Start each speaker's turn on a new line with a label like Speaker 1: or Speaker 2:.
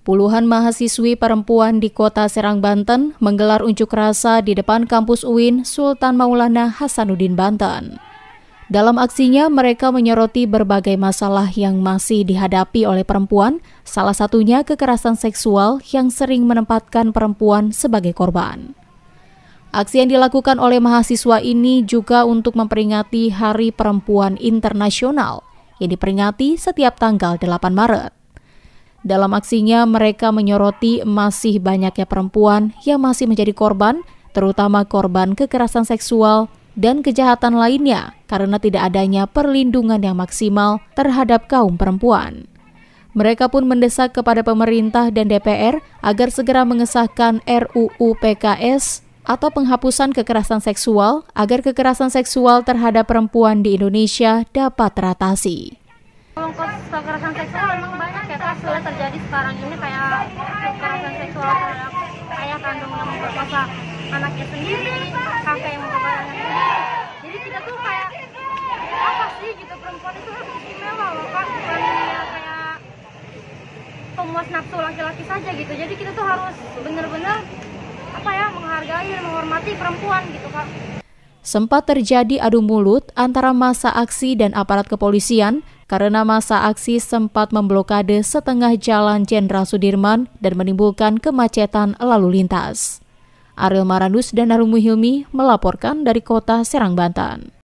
Speaker 1: Puluhan mahasiswi perempuan di kota Serang, Banten menggelar unjuk rasa di depan kampus UIN Sultan Maulana Hasanuddin, Banten. Dalam aksinya, mereka menyoroti berbagai masalah yang masih dihadapi oleh perempuan, salah satunya kekerasan seksual yang sering menempatkan perempuan sebagai korban. Aksi yang dilakukan oleh mahasiswa ini juga untuk memperingati Hari Perempuan Internasional yang diperingati setiap tanggal 8 Maret. Dalam aksinya, mereka menyoroti masih banyaknya perempuan yang masih menjadi korban, terutama korban kekerasan seksual dan kejahatan lainnya karena tidak adanya perlindungan yang maksimal terhadap kaum perempuan. Mereka pun mendesak kepada pemerintah dan DPR agar segera mengesahkan RUU PKS atau penghapusan kekerasan seksual agar kekerasan seksual terhadap perempuan di Indonesia dapat teratasi.
Speaker 2: Kekerasan seksual sudah terjadi sekarang ini kayak kekerasan seksual terhadap ayah kandung yang memperkosa anaknya sendiri, kakek yang memperkosa anaknya sendiri. Jadi kita tuh kayak apa sih gitu perempuan itu harus kan istimewa loh kak bukan kayak pemuas nafsu laki-laki saja gitu. Jadi kita tuh harus bener-bener apa ya menghargai dan menghormati perempuan gitu kak.
Speaker 1: Sempat terjadi adu mulut antara masa aksi dan aparat kepolisian karena masa aksi sempat memblokade setengah jalan Jenderal Sudirman dan menimbulkan kemacetan lalu lintas. Ariel Maranus dan Arumuh Hilmi melaporkan dari kota Serang, Banten.